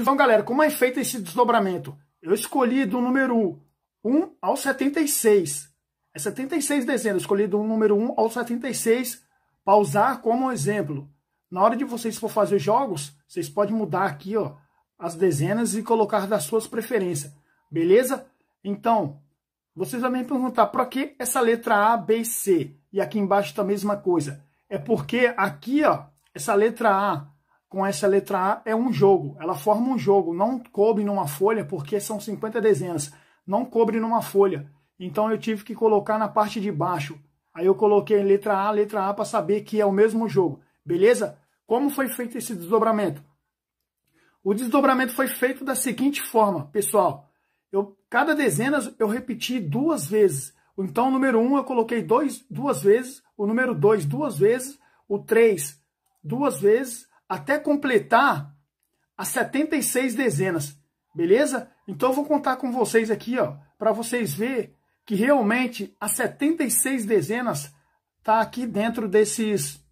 Então, galera, como é feito esse desdobramento? Eu escolhi do número 1 ao 76. É 76 dezenas, escolhi do número 1 ao 76 para usar como exemplo. Na hora de vocês for fazer jogos, vocês podem mudar aqui ó, as dezenas e colocar das suas preferências. Beleza? Então, vocês vão me perguntar, por que essa letra A, B e C? E aqui embaixo está a mesma coisa. É porque aqui, ó, essa letra A com essa letra A é um jogo. Ela forma um jogo. Não coube numa folha, porque são 50 dezenas. Não coube numa folha. Então eu tive que colocar na parte de baixo. Aí eu coloquei letra A, letra A para saber que é o mesmo jogo. Beleza? Como foi feito esse desdobramento? O desdobramento foi feito da seguinte forma, pessoal. Eu, cada dezena eu repeti duas vezes. Então, o número 1 um, eu coloquei dois, duas vezes, o número 2 duas vezes, o 3 duas vezes até completar as 76 dezenas, beleza? Então eu vou contar com vocês aqui, ó, para vocês ver que realmente as 76 dezenas tá aqui dentro desses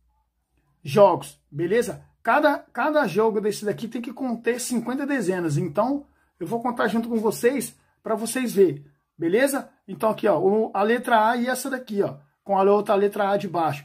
jogos, beleza? Cada, cada jogo desse daqui tem que conter 50 dezenas, então eu vou contar junto com vocês para vocês ver, beleza? Então aqui, ó, a letra A e essa daqui, ó, com a outra letra A de baixo.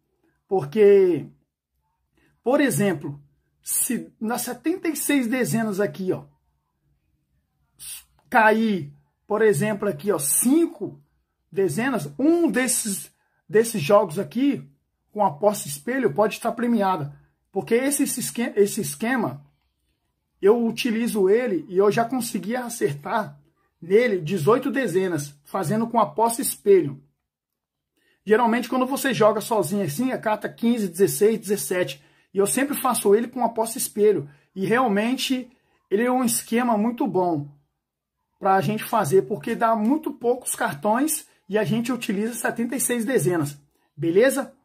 Porque, por exemplo, se nas 76 dezenas aqui, ó, cair, por exemplo, aqui, ó, 5 dezenas, um desses, desses jogos aqui, com aposta espelho, pode estar premiada. Porque esse, esse, esquema, esse esquema, eu utilizo ele e eu já consegui acertar nele 18 dezenas, fazendo com aposta espelho. Geralmente, quando você joga sozinho assim, a carta 15, 16, 17. E eu sempre faço ele com aposta espelho. E realmente, ele é um esquema muito bom para a gente fazer, porque dá muito poucos cartões e a gente utiliza 76 dezenas. Beleza?